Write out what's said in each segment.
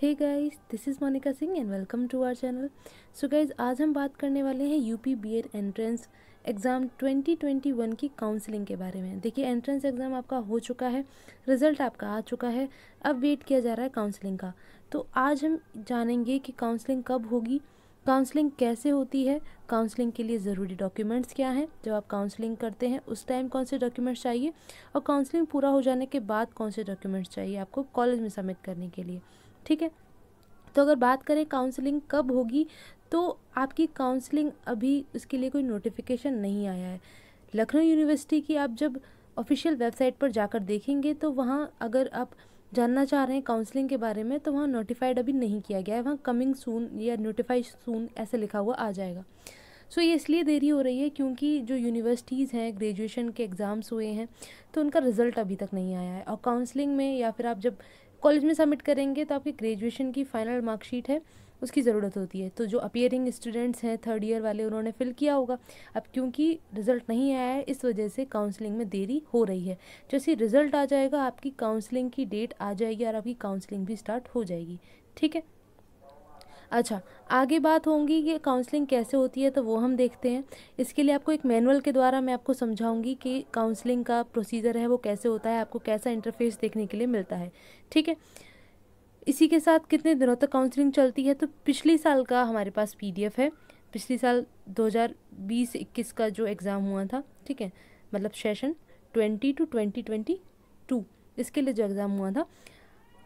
Hey guys this is Monika Singh and welcome to our channel so guys आज हम बात करने वाले हैं यूपी बीएड एंट्रेंस एग्ज़ाम 2021 की काउंसलिंग के बारे में देखिए एंट्रेंस एग्ज़ाम आपका हो चुका है रिज़ल्ट आपका आ चुका है अब वेट किया जा रहा है काउंसलिंग का तो आज हम जानेंगे कि काउंसलिंग कब होगी काउंसलिंग कैसे होती है काउंसलिंग के लिए ज़रूरी डॉक्यूमेंट्स क्या हैं जब आप काउंसलिंग करते हैं उस टाइम कौन से डॉक्यूमेंट्स चाहिए और काउंसलिंग पूरा हो जाने के बाद कौन से डॉक्यूमेंट्स चाहिए आपको कॉलेज में सबमिट करने के लिए ठीक है तो अगर बात करें काउंसलिंग कब होगी तो आपकी काउंसलिंग अभी उसके लिए कोई नोटिफिकेशन नहीं आया है लखनऊ यूनिवर्सिटी की आप जब ऑफिशियल वेबसाइट पर जाकर देखेंगे तो वहाँ अगर आप जानना चाह रहे हैं काउंसलिंग के बारे में तो वहाँ नोटिफाइड अभी नहीं किया गया है वहाँ कमिंग सून या नोटिफाई सून ऐसे लिखा हुआ आ जाएगा सो so, ये इसलिए देरी हो रही है क्योंकि जो यूनिवर्सिटीज़ हैं ग्रेजुएशन के एग्ज़ाम्स हुए हैं तो उनका रिज़ल्ट अभी तक नहीं आया है और काउंसलिंग में या फिर आप जब कॉलेज में सबमिट करेंगे तो आपके ग्रेजुएशन की फाइनल मार्कशीट है उसकी ज़रूरत होती है तो जो अपियरिंग स्टूडेंट्स हैं थर्ड ईयर वाले उन्होंने फिल किया होगा अब क्योंकि रिज़ल्ट नहीं आया है इस वजह से काउंसलिंग में देरी हो रही है जैसे रिज़ल्ट आ जाएगा आपकी काउंसलिंग की डेट आ जाएगी और आपकी काउंसलिंग भी स्टार्ट हो जाएगी ठीक है अच्छा आगे बात होंगी कि काउंसलिंग कैसे होती है तो वो हम देखते हैं इसके लिए आपको एक मैनुअल के द्वारा मैं आपको समझाऊंगी कि काउंसलिंग का प्रोसीजर है वो कैसे होता है आपको कैसा इंटरफेस देखने के लिए मिलता है ठीक है इसी के साथ कितने दिनों तक काउंसलिंग चलती है तो पिछले साल का हमारे पास पी है पिछले साल दो हज़ार का जो एग्ज़ाम हुआ था ठीक है मतलब सेशन ट्वेंटी टू टू इसके लिए जो एग्ज़ाम हुआ था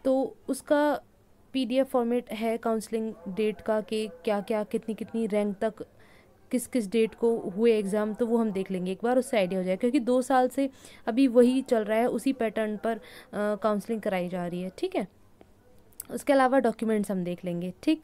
तो उसका पीडीएफ फॉर्मेट है काउंसलिंग डेट का कि क्या क्या कितनी कितनी रैंक तक किस किस डेट को हुए एग्ज़ाम तो वो हम देख लेंगे एक बार उससे आइडिया हो जाए क्योंकि दो साल से अभी वही चल रहा है उसी पैटर्न पर काउंसलिंग कराई जा रही है ठीक है उसके अलावा डॉक्यूमेंट्स हम देख लेंगे ठीक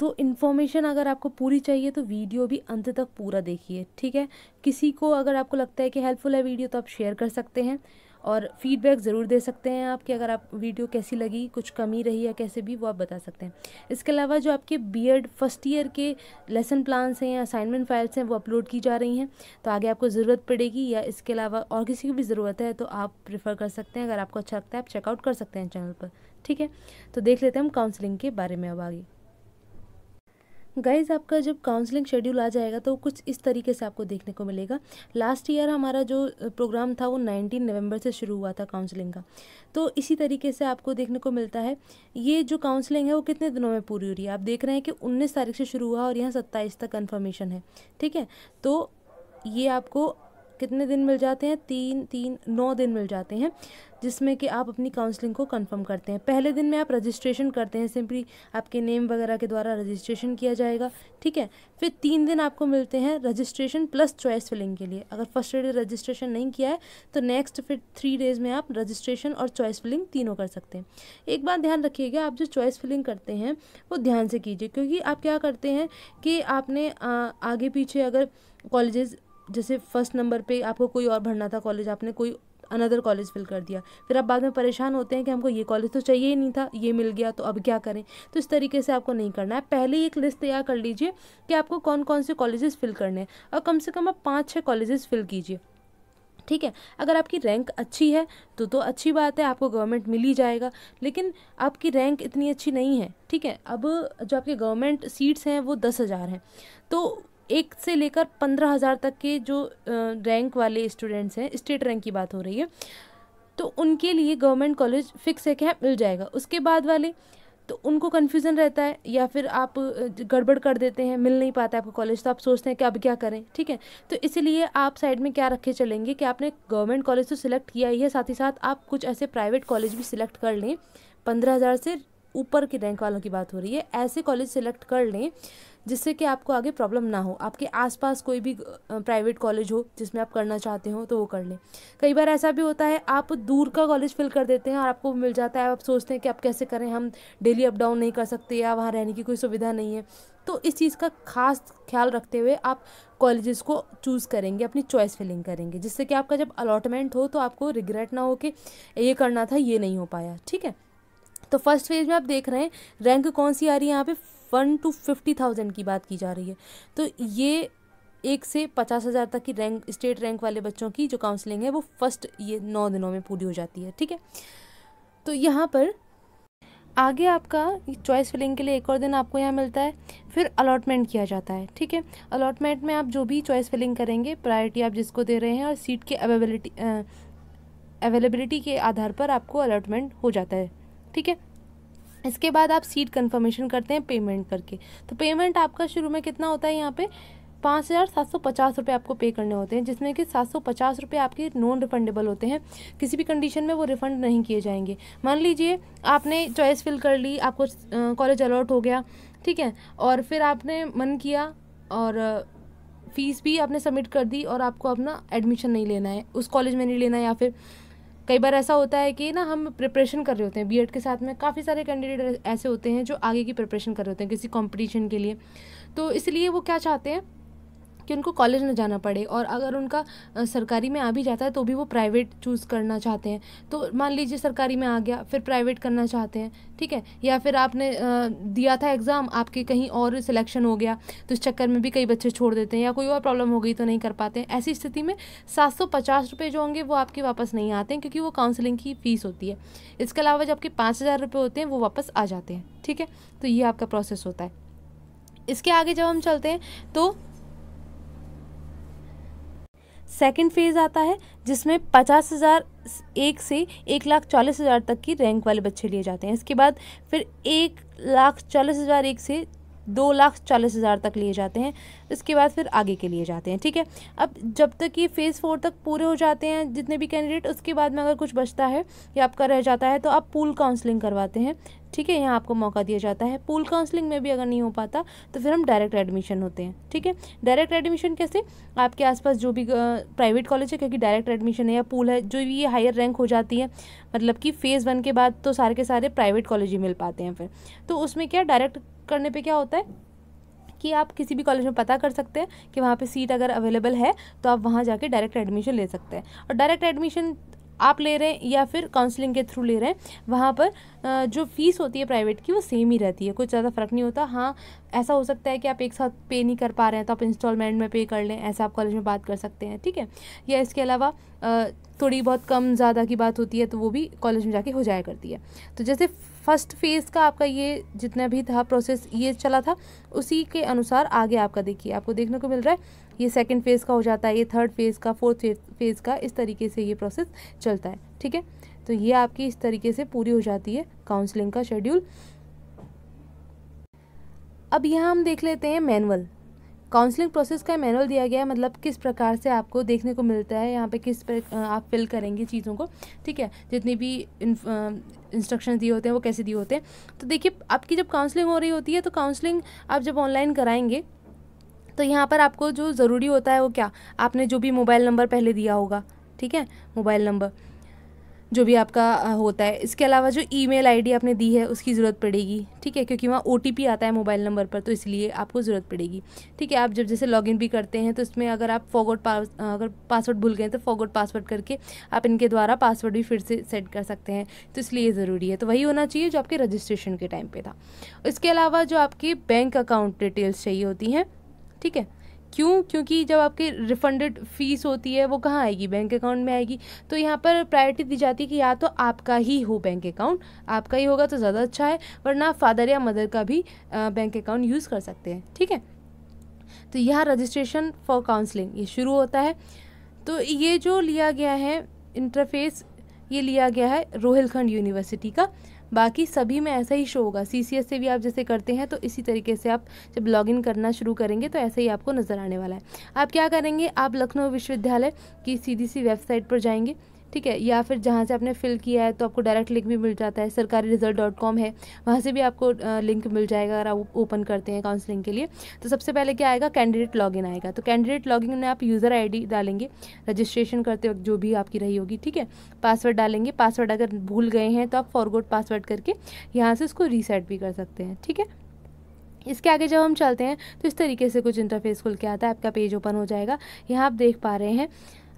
तो इन्फॉर्मेशन अगर आपको पूरी चाहिए तो वीडियो भी अंत तक पूरा देखिए ठीक है किसी को अगर आपको लगता है कि हेल्पफुल है वीडियो तो आप शेयर कर सकते हैं और फीडबैक ज़रूर दे सकते हैं कि अगर आप वीडियो कैसी लगी कुछ कमी रही या कैसे भी वो आप बता सकते हैं इसके अलावा जो आपके बीएड फर्स्ट ईयर के लेसन प्लान्स हैं या असाइनमेंट फाइल्स हैं वो अपलोड की जा रही हैं तो आगे आपको ज़रूरत पड़ेगी या इसके अलावा और किसी की भी ज़रूरत है तो आप प्रेफर कर सकते हैं अगर आपको अच्छा लगता है आप चेकआउट कर सकते हैं चैनल पर ठीक है तो देख लेते हैं हम काउंसलिंग के बारे में अब आगे गाइज आपका जब काउंसलिंग शेड्यूल आ जाएगा तो कुछ इस तरीके से आपको देखने को मिलेगा लास्ट ईयर हमारा जो प्रोग्राम था वो 19 नवंबर से शुरू हुआ था काउंसलिंग का तो इसी तरीके से आपको देखने को मिलता है ये जो काउंसलिंग है वो कितने दिनों में पूरी हो रही है आप देख रहे हैं कि उन्नीस तारीख से शुरू हुआ और यहाँ सत्ताईस तक कन्फर्मेशन है ठीक है तो ये आपको कितने दिन मिल जाते हैं तीन तीन नौ दिन मिल जाते हैं जिसमें कि आप अपनी काउंसलिंग को कंफर्म करते हैं पहले दिन में आप रजिस्ट्रेशन करते हैं सिंपली आपके नेम वगैरह के द्वारा रजिस्ट्रेशन किया जाएगा ठीक है फिर तीन दिन आपको मिलते हैं रजिस्ट्रेशन प्लस चॉइस फिलिंग के लिए अगर फर्स्ट डे रजिस्ट्रेशन नहीं किया है तो नेक्स्ट फिर थ्री डेज में आप रजिस्ट्रेशन और चॉइस फिलिंग तीनों कर सकते हैं एक बात ध्यान रखिएगा आप जो चॉइस फिलिंग करते हैं वो ध्यान से कीजिए क्योंकि आप क्या करते हैं कि आपने आ, आगे पीछे अगर कॉलेजेस जैसे फर्स्ट नंबर पे आपको कोई और भरना था कॉलेज आपने कोई अनदर कॉलेज फिल कर दिया फिर आप बाद में परेशान होते हैं कि हमको ये कॉलेज तो चाहिए ही नहीं था ये मिल गया तो अब क्या करें तो इस तरीके से आपको नहीं करना है पहले ही एक लिस्ट तैयार कर लीजिए कि आपको कौन कौन से कॉलेजेस फिल करने हैं और कम से कम आप पाँच छः कॉलेजेस फिल कीजिए ठीक है अगर आपकी रैंक अच्छी है तो तो अच्छी बात है आपको गवर्नमेंट मिल ही जाएगा लेकिन आपकी रैंक इतनी अच्छी नहीं है ठीक है अब जो आपके गवर्नमेंट सीट्स हैं वो दस हज़ार हैं तो एक से लेकर पंद्रह हज़ार तक के जो रैंक वाले स्टूडेंट्स हैं स्टेट रैंक की बात हो रही है तो उनके लिए गवर्नमेंट कॉलेज फिक्स है क्या मिल जाएगा उसके बाद वाले तो उनको कन्फ्यूज़न रहता है या फिर आप गड़बड़ कर देते हैं मिल नहीं पाता है आपको कॉलेज तो आप सोचते हैं कि अब क्या करें ठीक है तो इसीलिए आप साइड में क्या रखे चलेंगे कि आपने गवर्नमेंट कॉलेज तो सिलेक्ट किया ही है साथ ही साथ आप कुछ ऐसे प्राइवेट कॉलेज भी सिलेक्ट कर लें पंद्रह हज़ार से ऊपर की रैंक वालों की बात हो रही है ऐसे कॉलेज सेलेक्ट कर लें जिससे कि आपको आगे प्रॉब्लम ना हो आपके आसपास कोई भी प्राइवेट कॉलेज हो जिसमें आप करना चाहते हो तो वो कर लें कई बार ऐसा भी होता है आप दूर का कॉलेज फिल कर देते हैं और आपको मिल जाता है आप सोचते हैं कि आप कैसे करें हम डेली अप डाउन नहीं कर सकते या वहाँ रहने की कोई सुविधा नहीं है तो इस चीज़ का खास ख्याल रखते हुए आप कॉलेजेस को चूज़ करेंगे अपनी चॉइस फिलिंग करेंगे जिससे कि आपका जब अलॉटमेंट हो तो आपको रिग्रेट ना हो कि ये करना था ये नहीं हो पाया ठीक है तो फर्स्ट फेज में आप देख रहे हैं रैंक कौन सी आ रही है यहाँ पे वन टू फिफ्टी थाउजेंड की बात की जा रही है तो ये एक से पचास हज़ार तक की रैंक स्टेट रैंक वाले बच्चों की जो काउंसलिंग है वो फर्स्ट ये नौ दिनों में पूरी हो जाती है ठीक है तो यहाँ पर आगे आपका चॉइस फिलिंग के लिए एक और दिन आपको यहाँ मिलता है फिर अलॉटमेंट किया जाता है ठीक है अलॉटमेंट में आप जो भी चॉइस फिलिंग करेंगे प्रायोरिटी आप जिसको दे रहे हैं और सीट के अवेलेबिलिटी अवेलेबिलिटी के आधार पर आपको अलॉटमेंट हो जाता है ठीक है इसके बाद आप सीट कंफर्मेशन करते हैं पेमेंट करके तो पेमेंट आपका शुरू में कितना होता है यहाँ पे पाँच हज़ार सात सौ पचास रुपये आपको पे करने होते हैं जिसमें कि सात सौ पचास रुपये आपके नॉन रिफंडेबल होते हैं किसी भी कंडीशन में वो रिफ़ंड नहीं किए जाएंगे मान लीजिए आपने चॉइस फिल कर ली आपको कॉलेज अलॉट हो गया ठीक है और फिर आपने मन किया और फ़ीस भी आपने सबमिट कर दी और आपको अपना एडमिशन नहीं लेना है उस कॉलेज में नहीं लेना है या फिर कई बार ऐसा होता है कि ना हम प्रिपरेशन कर रहे होते हैं बीएड के साथ में काफ़ी सारे कैंडिडेट ऐसे होते हैं जो आगे की प्रिपरेशन कर रहे होते हैं किसी कॉम्पिटिशन के लिए तो इसलिए वो क्या चाहते हैं कि उनको कॉलेज ना जाना पड़े और अगर उनका सरकारी में आ भी जाता है तो भी वो प्राइवेट चूज़ करना चाहते हैं तो मान लीजिए सरकारी में आ गया फिर प्राइवेट करना चाहते हैं ठीक है या फिर आपने दिया था एग्ज़ाम आपके कहीं और सिलेक्शन हो गया तो इस चक्कर में भी कई बच्चे छोड़ देते हैं या कोई और प्रॉब्लम हो गई तो नहीं कर पाते हैं ऐसी स्थिति में सात सौ पचास रुपये जो होंगे वो आपके वापस नहीं आते हैं क्योंकि वो काउंसलिंग की फ़ीस होती है इसके अलावा जब आपके पाँच हज़ार रुपये होते हैं वो वापस आ जाते हैं ठीक है तो ये आपका प्रोसेस होता है इसके आगे जब हम चलते हैं तो सेकेंड फेज़ आता है जिसमें पचास हज़ार एक से एक लाख चालीस हज़ार तक की रैंक वाले बच्चे लिए जाते हैं इसके बाद फिर एक लाख चालीस हज़ार एक से दो लाख चालीस हज़ार तक लिए जाते हैं इसके बाद फिर आगे के लिए जाते हैं ठीक है अब जब तक ये फेज़ फोर तक पूरे हो जाते हैं जितने भी कैंडिडेट उसके बाद में अगर कुछ बचता है या आपका रह जाता है तो आप पूल काउंसलिंग करवाते हैं ठीक है यहाँ आपको मौका दिया जाता है पूल काउंसलिंग में भी अगर नहीं हो पाता तो फिर हम डायरेक्ट एडमिशन होते हैं ठीक है डायरेक्ट एडमिशन कैसे आपके आसपास जो भी प्राइवेट कॉलेज है क्योंकि डायरेक्ट एडमिशन है या पूल है जो भी ये हायर रैंक हो जाती है मतलब कि फ़ेज़ वन के बाद तो सारे के सारे प्राइवेट कॉलेज ही मिल पाते हैं फिर तो उसमें क्या डायरेक्ट करने पे क्या होता है कि आप किसी भी कॉलेज में पता कर सकते हैं कि वहाँ पे सीट अगर अवेलेबल है तो आप वहाँ जाके डायरेक्ट एडमिशन ले सकते हैं और डायरेक्ट एडमिशन आप ले रहे हैं या फिर काउंसलिंग के थ्रू ले रहे हैं वहाँ पर जो फ़ीस होती है प्राइवेट की वो सेम ही रहती है कुछ ज़्यादा फ़र्क नहीं होता हाँ ऐसा हो सकता है कि आप एक साथ पे नहीं कर पा रहे हैं तो आप इंस्टॉलमेंट में पे कर लें ऐसा आप कॉलेज में बात कर सकते हैं ठीक है या इसके अलावा थोड़ी बहुत कम ज़्यादा की बात होती है तो वो भी कॉलेज में जाके हो जाया करती है तो जैसे फर्स्ट फेज़ का आपका ये जितना भी था प्रोसेस ये चला था उसी के अनुसार आगे आपका देखिए आपको देखने को मिल रहा है ये सेकेंड फेज़ का हो जाता है ये थर्ड फेज़ का फोर्थ फेज़ का इस तरीके से ये प्रोसेस चलता है ठीक है तो ये आपकी इस तरीके से पूरी हो जाती है काउंसलिंग का शेड्यूल अब यहाँ हम देख लेते हैं मैनुअल काउंसलिंग प्रोसेस का मैनुअल दिया गया है मतलब किस प्रकार से आपको देखने को मिलता है यहाँ पे किस पर आप फिल करेंगे चीज़ों को ठीक है जितनी भी इंस्ट्रक्शन दिए होते हैं वो कैसे दिए होते हैं तो देखिए आपकी जब काउंसलिंग हो रही होती है तो काउंसलिंग आप जब ऑनलाइन कराएंगे तो यहाँ पर आपको जो ज़रूरी होता है वो क्या आपने जो भी मोबाइल नंबर पहले दिया होगा ठीक है मोबाइल नंबर जो भी आपका होता है इसके अलावा जो ईमेल आईडी आपने दी है उसकी ज़रूरत पड़ेगी ठीक है क्योंकि वहाँ ओ आता है मोबाइल नंबर पर तो इसलिए आपको ज़रूरत पड़ेगी ठीक है आप जब जैसे लॉगिन भी करते हैं तो इसमें अगर आप फॉगवर्ड पास अगर पासवर्ड भूल गए तो फॉगवर्ड पासवर्ड करके आप इनके द्वारा पासवर्ड भी फिर से सेट कर सकते हैं तो इसलिए ज़रूरी है तो वही होना चाहिए जो आपके रजिस्ट्रेशन के टाइम पर था इसके अलावा जो आपकी बैंक अकाउंट डिटेल्स चाहिए होती हैं ठीक है क्यों क्योंकि जब आपकी रिफंडेड फीस होती है वो कहाँ आएगी बैंक अकाउंट में आएगी तो यहाँ पर प्रायोरिटी दी जाती है कि या तो आपका ही हो बैंक अकाउंट आपका ही होगा तो ज़्यादा अच्छा है वरना फादर या मदर का भी बैंक अकाउंट यूज़ कर सकते हैं ठीक है तो यहाँ रजिस्ट्रेशन फॉर काउंसलिंग ये शुरू होता है तो ये जो लिया गया है इंटरफेस ये लिया गया है रोहिलखंड यूनिवर्सिटी का बाकी सभी में ऐसा ही शो होगा सी से भी आप जैसे करते हैं तो इसी तरीके से आप जब लॉगिन करना शुरू करेंगे तो ऐसा ही आपको नज़र आने वाला है आप क्या करेंगे आप लखनऊ विश्वविद्यालय की सीधी सी वेबसाइट पर जाएंगे ठीक है या फिर जहाँ से आपने फ़िल किया है तो आपको डायरेक्ट लिंक भी मिल जाता है सरकारी रिजल्ट डॉट कॉम है वहाँ से भी आपको लिंक मिल जाएगा अगर आप ओपन करते हैं काउंसलिंग के लिए तो सबसे पहले क्या आएगा कैंडिडेट लॉगिन आएगा तो कैंडिडेट लॉगिन में आप यूज़र आई डालेंगे रजिस्ट्रेशन करते वक्त जो भी आपकी रही होगी ठीक है पासवर्ड डालेंगे पासवर्ड अगर भूल गए हैं तो आप फॉरवर्ड पासवर्ड करके यहाँ से उसको रीसेट भी कर सकते हैं ठीक है इसके आगे जब हम चलते हैं तो इस तरीके से कुछ इंटरफेस खुल के आता है आपका पेज ओपन हो जाएगा यहाँ आप देख पा रहे हैं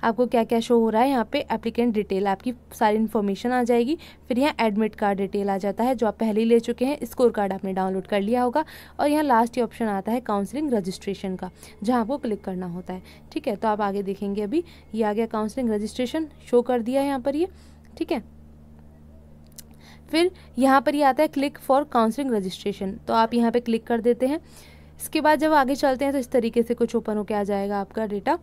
आपको क्या क्या शो हो रहा है यहाँ पे एप्लीकेंट डिटेल आपकी सारी इन्फॉर्मेशन आ जाएगी फिर यहाँ एडमिट कार्ड डिटेल आ जाता है जो आप पहले ही ले चुके हैं स्कोर कार्ड आपने डाउनलोड कर लिया होगा और यहाँ लास्ट ही ऑप्शन आता है काउंसलिंग रजिस्ट्रेशन का जहाँ आपको क्लिक करना होता है ठीक है तो आप आगे देखेंगे अभी ये आ गया काउंसलिंग रजिस्ट्रेशन शो कर दिया है यहाँ पर ये ठीक है फिर यहाँ पर ये आता है क्लिक फॉर काउंसलिंग रजिस्ट्रेशन तो आप यहाँ पर क्लिक कर देते हैं इसके बाद जब आगे चलते हैं तो इस तरीके से कुछ ओपन होकर आ जाएगा आपका डेटा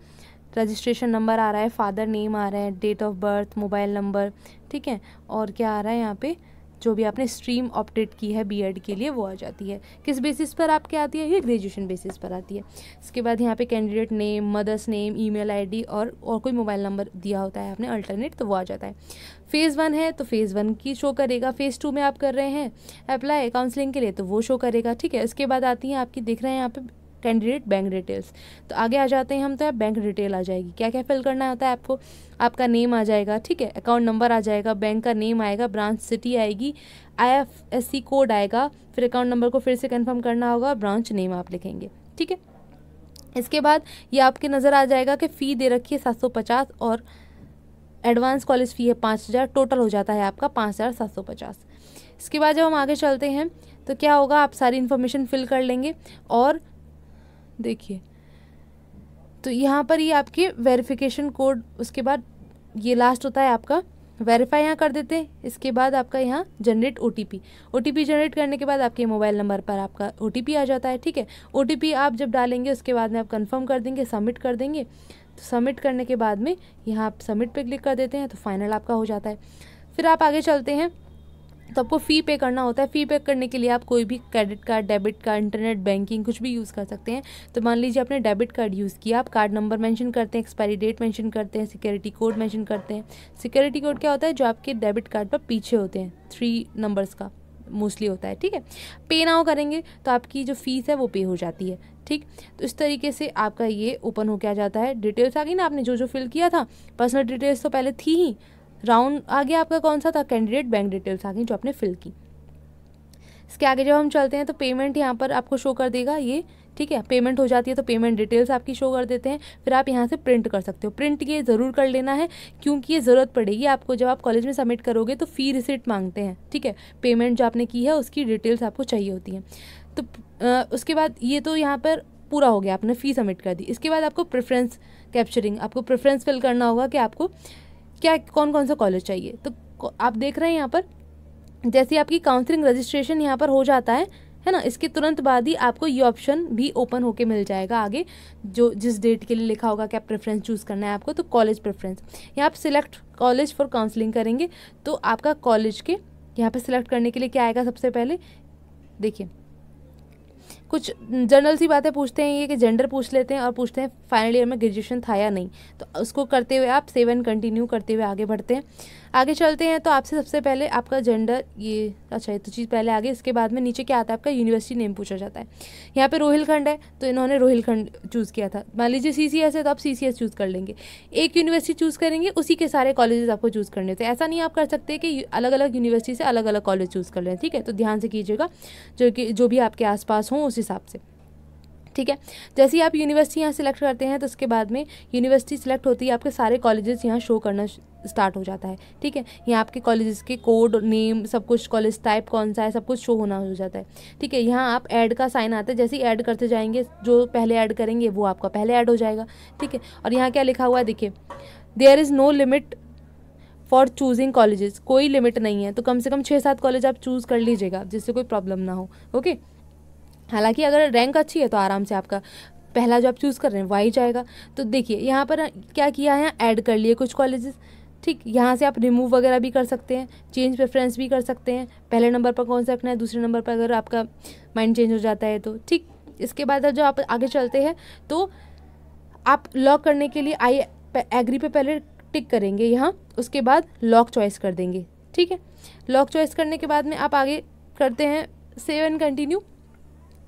रजिस्ट्रेशन नंबर आ रहा है फादर नेम आ रहा है date of birth mobile number ठीक है और क्या आ रहा है यहाँ पे जो भी आपने स्ट्रीम ऑप्टेट की है बीएड के लिए वो आ जाती है किस बेसिस पर आपके आती है ये ग्रेजुएशन बेसिस पर आती है इसके बाद यहाँ पे candidate name mother's name email ID और और कोई मोबाइल नंबर दिया होता है आपने अल्टरनेट तो वो आ जाता है फेज़ वन है तो फेज़ वन की शो करेगा फेज़ टू में आप कर रहे हैं अप्लाई काउंसलिंग के लिए तो वो शो करेगा ठीक है इसके बाद आती है आपकी दिख रहे हैं यहाँ पे कैंडिडेट बैंक डिटेल्स तो आगे आ जाते हैं हम तो बैंक डिटेल आ जाएगी क्या क्या फिल करना होता है आपको आपका नेम आ जाएगा ठीक है अकाउंट नंबर आ जाएगा बैंक का नेम आएगा ब्रांच सिटी आएगी आई कोड आएगा फिर अकाउंट नंबर को फिर से कन्फर्म करना होगा ब्रांच नेम आप लिखेंगे ठीक है इसके बाद ये आपके नज़र आ जाएगा कि फ़ी दे रखी है सात सौ पचास और एडवांस कॉलेज फ़ी है पाँच हज़ार टोटल हो जाता है आपका पाँच हज़ार सात सौ पचास इसके बाद जब हम आगे चलते हैं तो क्या होगा आप सारी इन्फॉर्मेशन फिल कर लेंगे और देखिए तो यहाँ पर ये आपके वेरिफिकेशन कोड उसके बाद ये लास्ट होता है आपका वेरीफाई यहाँ कर देते हैं इसके बाद आपका यहाँ generate O T P O T P generate करने के बाद आपके मोबाइल नंबर पर आपका ओ टी पी आ जाता है ठीक है ओ टी पी आप जब डालेंगे उसके बाद में आप कंफर्म कर देंगे सबमिट कर देंगे तो सबमिट करने के बाद में यहाँ आप सबमिट पे क्लिक कर देते हैं तो फाइनल आपका हो जाता है फिर आप आगे चलते हैं तो आपको फ़ी पे करना होता है फ़ी पे करने के लिए आप कोई भी credit card debit card internet banking कुछ भी यूज़ कर सकते हैं तो मान लीजिए आपने डेबिट कार्ड यूज़ किया आप कार्ड नंबर मेंशन करते हैं एक्सपायरी डेट मेंशन करते हैं सिक्योरिटी कोड मेंशन करते हैं सिक्योरिटी कोड क्या होता है जो आपके डेबिट कार्ड पर पीछे होते हैं थ्री नंबर्स का मोस्टली होता है ठीक है पे नाउ करेंगे तो आपकी जो फ़ीस है वो पे हो जाती है ठीक तो इस तरीके से आपका ये ओपन हो क्या जाता है डिटेल्स आ गई ना आपने जो जो फिल किया था पर्सनल डिटेल्स तो पहले थी ही राउंड आगे आपका कौन सा था कैंडिडेट बैंक डिटेल्स आ गई जो आपने फिल की इसके आगे जब हम चलते हैं तो पेमेंट यहाँ पर आपको शो कर देगा ये ठीक है पेमेंट हो जाती है तो पेमेंट डिटेल्स आपकी शो कर देते हैं फिर आप यहाँ से प्रिंट कर सकते हो प्रिंट ये ज़रूर कर लेना है क्योंकि ये ज़रूरत पड़ेगी आपको जब आप कॉलेज में सबमिट करोगे तो फ़ी रिसिट मांगते हैं ठीक है पेमेंट जो आपने की है उसकी डिटेल्स आपको चाहिए होती हैं तो आ, उसके बाद ये तो यहाँ पर पूरा हो गया आपने फ़ी सबमिट कर दी इसके बाद आपको प्रेफरेंस कैप्चरिंग आपको प्रेफरेंस फिल करना होगा कि आपको क्या कौन कौन सा कॉलेज चाहिए तो आप देख रहे हैं यहाँ पर जैसे आपकी काउंसलिंग रजिस्ट्रेशन यहाँ पर हो जाता है है ना इसके तुरंत बाद ही आपको ये ऑप्शन भी ओपन होके मिल जाएगा आगे जो जिस डेट के लिए लिखा होगा कि आप प्रेफरेंस चूज़ करना है आपको तो कॉलेज प्रेफरेंस यहाँ आप सिलेक्ट कॉलेज फॉर काउंसलिंग करेंगे तो आपका कॉलेज के यहाँ पर सिलेक्ट करने के लिए क्या आएगा सबसे पहले देखिए कुछ जनरल सी बातें पूछते हैं ये कि जेंडर पूछ लेते हैं और पूछते हैं फाइनल ईयर में ग्रेजुएशन था या नहीं तो उसको करते हुए आप सेवन कंटिन्यू करते हुए आगे बढ़ते हैं आगे चलते हैं तो आपसे सबसे पहले आपका जेंडर ये अच्छा ये तो चीज़ पहले आगे इसके बाद में नीचे क्या आता है आपका यूनिवर्सिटी नेम पूछा जाता है यहाँ पर रोहिलखंड है तो इन्होंने रोहिलखंड चूज़ किया था मान लीजिए सी सी एस है तो आप सी सी एस चूज़ कर लेंगे एक यूनिवर्सिटी चूज़ करेंगे उसी के सारे कॉलेजेस आपको चूज़ करने होते हैं ऐसा नहीं आप कर सकते कि अलग अलग यूनिवर्सिटी से अलग अलग कॉलेज चूज़ कर लें ठीक है तो ध्यान से कीजिएगा जो कि जो भी आपके आसपास हों उस हिसाब से ठीक है जैसे ही आप यूनिवर्सिटी यहाँ सेलेक्ट करते हैं तो उसके बाद में यूनिवर्सिटी सेलेक्ट होती है आपके सारे कॉलेजेस यहाँ शो करना स्टार्ट हो जाता है ठीक है यहाँ आपके कॉलेजेस के कोड नेम सब कुछ कॉलेज टाइप कौन सा है सब कुछ शो होना हो जाता है ठीक है यहाँ आप ऐड का साइन आता है जैसे ही ऐड करते जाएंगे जो पहले ऐड करेंगे वो आपका पहले ऐड हो जाएगा ठीक है और यहाँ क्या लिखा हुआ है देखिए there is no limit for choosing colleges कोई लिमिट नहीं है तो कम से कम छः सात कॉलेज आप चूज़ कर लीजिएगा जिससे कोई प्रॉब्लम ना हो ओके okay? हालांकि अगर रैंक अच्छी है तो आराम से आपका पहला जो आप चूज़ कर रहे हैं वाई जाएगा तो देखिए यहाँ पर क्या किया है ऐड कर लिए कुछ कॉलेजेस ठीक यहाँ से आप रिमूव वगैरह भी कर सकते हैं चेंज प्रेफरेंस भी कर सकते हैं पहले नंबर पर कौन सा रखना है दूसरे नंबर पर अगर आपका माइंड चेंज हो जाता है तो ठीक इसके बाद जो आप आगे चलते हैं तो आप लॉक करने के लिए आई एग्री पे पहले टिक करेंगे यहाँ उसके बाद लॉक चॉइस कर देंगे ठीक है लॉक चॉइस करने के बाद में आप आगे करते हैं save and continue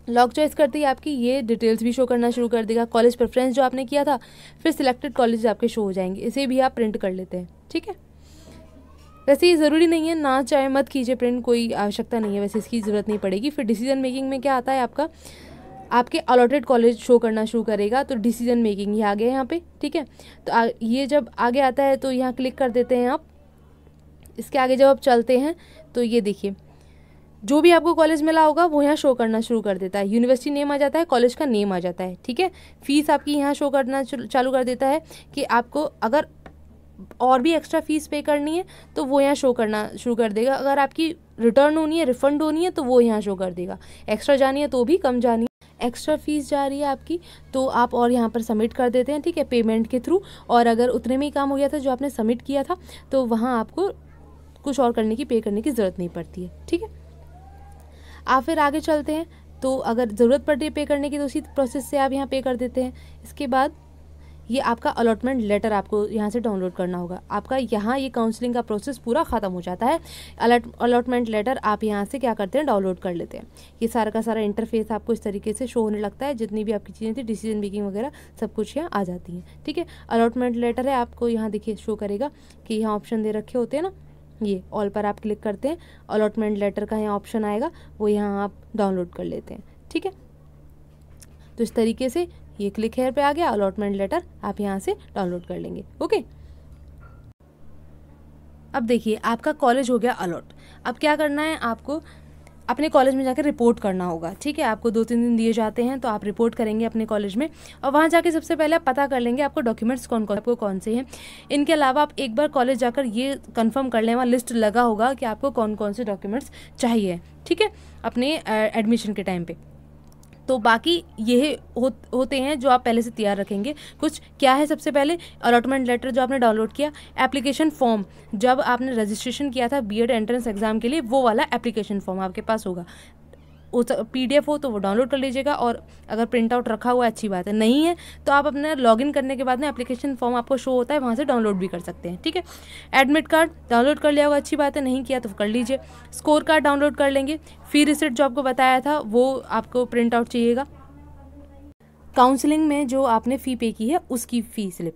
lock choice करते ही आपकी ये डिटेल्स भी शो करना शुरू कर देगा कॉलेज प्रेफरेंस जो आपने किया था फिर सिलेक्टेड कॉलेज आपके शो हो जाएंगे इसे भी आप प्रिंट कर लेते हैं ठीक है वैसे ये ज़रूरी नहीं है ना चाहे मत कीजिए प्रिंट कोई आवश्यकता नहीं है वैसे इसकी ज़रूरत नहीं पड़ेगी फिर डिसीजन मेकिंग में क्या आता है आपका आपके अलॉटेड कॉलेज शो करना शुरू करेगा तो डिसीजन मेकिंग ही आ गया यहाँ पे ठीक है तो आ, ये जब आगे आता है तो यहाँ क्लिक कर देते हैं आप इसके आगे जब आप चलते हैं तो ये देखिए जो भी आपको कॉलेज मिला होगा वो यहाँ शो करना शुरू कर देता है यूनिवर्सिटी नेम आ जाता है कॉलेज का नेम आ जाता है ठीक है फीस आपकी यहाँ शो करना चालू कर देता है कि आपको अगर और भी एक्स्ट्रा फीस पे करनी है तो वो यहाँ शो करना शुरू कर देगा अगर आपकी रिटर्न होनी है रिफंड होनी है तो वो यहाँ शो कर देगा एक्स्ट्रा जानी है तो भी कम जानी है एक्स्ट्रा फीस जा रही है आपकी तो आप और यहाँ पर सबमिट कर देते हैं ठीक है पेमेंट के थ्रू और अगर उतने में ही काम हो गया था जो आपने सबमिट किया था तो वहाँ आपको कुछ और करने की पे करने की ज़रूरत नहीं पड़ती है ठीक है आप फिर आगे चलते हैं तो अगर ज़रूरत पड़ रही है पे करने की तो उसी प्रोसेस से आप यहाँ पे कर देते हैं इसके बाद ये आपका अलॉटमेंट लेटर आपको यहाँ से डाउनलोड करना होगा आपका यहाँ ये काउंसलिंग का प्रोसेस पूरा ख़त्म हो जाता है अलॉटमेंट लेटर आप यहाँ से क्या करते हैं डाउनलोड कर लेते हैं ये सारा का सारा इंटरफेस आपको इस तरीके से शो होने लगता है जितनी भी आपकी चीज़ें थी डिसीजन मेकिंग वगैरह सब कुछ यहाँ आ जाती हैं ठीक है अलॉटमेंट लेटर है आपको यहाँ देखिए शो करेगा कि यहाँ ऑप्शन दे रखे होते हैं ना ये ऑल पर आप क्लिक करते हैं अलॉटमेंट लेटर का यहाँ ऑप्शन आएगा वो यहाँ आप डाउनलोड कर लेते हैं ठीक है तो इस तरीके से ये क्लिक हेयर पे आ गया अलॉटमेंट लेटर आप यहाँ से डाउनलोड कर लेंगे ओके अब देखिए आपका कॉलेज हो गया अलॉट अब क्या करना है आपको अपने कॉलेज में जाकर रिपोर्ट करना होगा ठीक है आपको दो तीन दिन दिए जाते हैं तो आप रिपोर्ट करेंगे अपने कॉलेज में और वहाँ जाके सबसे पहले आप पता कर लेंगे आपको डॉक्यूमेंट्स कौन कौन आपको कौन से हैं इनके अलावा आप एक बार कॉलेज जाकर ये कंफर्म कर लें वहाँ लिस्ट लगा होगा कि आपको कौन कौन से डॉक्यूमेंट्स चाहिए ठीक है अपने एडमिशन के टाइम पर तो बाकी यह हो, होते हैं जो आप पहले से तैयार रखेंगे कुछ क्या है सबसे पहले अलॉटमेंट लेटर जो आपने डाउनलोड किया एप्लीकेशन फॉर्म जब आपने रजिस्ट्रेशन किया था बी एड एंट्रेंस एग्जाम के लिए वो वाला एप्लीकेशन फॉर्म आपके पास होगा उस पी हो तो वो डाउनलोड कर लीजिएगा और अगर प्रिंट आउट रखा हुआ अच्छी बात है नहीं है तो आप अपना लॉगिन करने के बाद में एप्लीकेशन फॉर्म आपको शो होता है वहाँ से डाउनलोड भी कर सकते हैं ठीक है एडमिट कार्ड डाउनलोड कर लिया होगा अच्छी बात है नहीं किया तो कर लीजिए स्कोर कार्ड डाउनलोड कर लेंगे फी रिसिप्ट जो आपको बताया था वो आपको प्रिंट आउट चाहिएगा काउंसलिंग में जो आपने फ़ी पे की है उसकी फ़ी स्लिप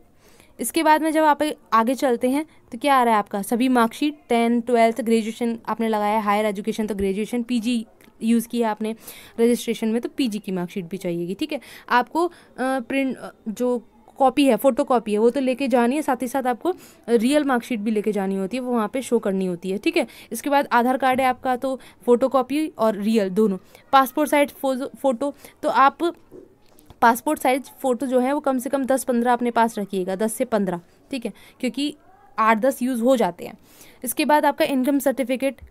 इसके बाद में जब आप आगे चलते हैं तो क्या आ रहा है आपका सभी मार्कशीट टेन ट्वेल्थ ग्रेजुएशन आपने लगाया हायर एजुकेशन तो ग्रेजुएशन पीजी यूज़ किया आपने रजिस्ट्रेशन में तो पीजी की मार्कशीट भी चाहिएगी ठीक है आपको प्रिंट जो कॉपी है फोटो कॉपी है वो तो लेके जानी है साथ ही साथ आपको रियल मार्कशीट भी लेके जानी होती है वो वहाँ पे शो करनी होती है ठीक है इसके बाद आधार कार्ड है आपका तो फोटो कॉपी और रियल दोनों पासपोर्ट साइज फोटो तो आप पासपोर्ट साइज फ़ोटो जो है वो कम से कम दस पंद्रह अपने पास रखिएगा दस से पंद्रह ठीक है क्योंकि आठ दस यूज़ हो जाते हैं इसके बाद आपका इनकम सर्टिफिकेट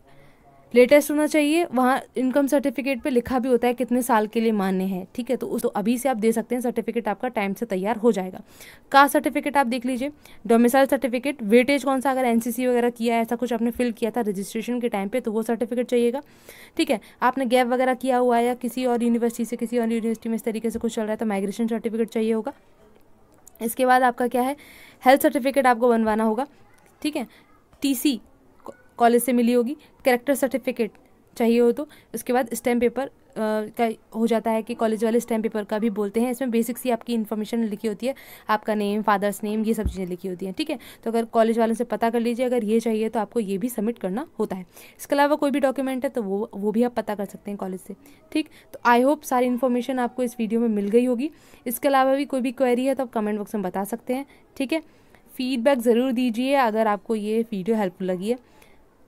लेटेस्ट होना चाहिए वहाँ इनकम सर्टिफिकेट पे लिखा भी होता है कितने साल के लिए मान्य है ठीक है तो उस तो अभी से आप दे सकते हैं सर्टिफिकेट आपका टाइम से तैयार हो जाएगा कास्ट सर्टिफिकेट आप देख लीजिए डोमिसाइल सर्टिफिकेट वेटेज कौन सा अगर एन वगैरह किया है ऐसा कुछ आपने फिल किया था रजिस्ट्रेशन के टाइम पर तो वो सर्टिफिकेट चाहिएगा ठीक है आपने गैप वगैरह किया हुआ है या किसी और यूनिवर्सिटी से किसी और यूनिवर्सिटी में इस तरीके से कुछ चल रहा है तो माइग्रेशन सर्टिफिकेट चाहिए होगा इसके बाद आपका क्या है हेल्थ सर्टिफिकेट आपको बनवाना होगा ठीक है टीसी कॉलेज से मिली होगी कैरेक्टर सर्टिफिकेट चाहिए हो तो उसके बाद स्टैम्प पेपर का हो जाता है कि कॉलेज वाले स्टैम्प पेपर का भी बोलते हैं इसमें बेसिक सी आपकी इन्फॉर्मेशन लिखी होती है आपका नेम फादर्स नेम ये सब चीज़ें लिखी होती हैं ठीक है तो अगर कॉलेज वालों से पता कर लीजिए अगर ये चाहिए तो आपको ये भी सबमिट करना होता है इसके अलावा कोई भी डॉक्यूमेंट है तो वो वो भी आप पता कर सकते हैं कॉलेज से ठीक तो आई होप सारी इन्फॉर्मेशन आपको इस वीडियो में मिल गई होगी इसके अलावा भी कोई भी क्वेरी है तो आप कमेंट बॉक्स में बता सकते हैं ठीक है फीडबैक ज़रूर दीजिए अगर आपको ये वीडियो हेल्पफुल लगी है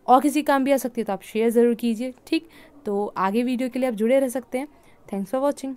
और किसी काम भी आ सकती है तो आप शेयर ज़रूर कीजिए ठीक तो आगे वीडियो के लिए आप जुड़े रह सकते हैं थैंक्स फॉर वॉचिंग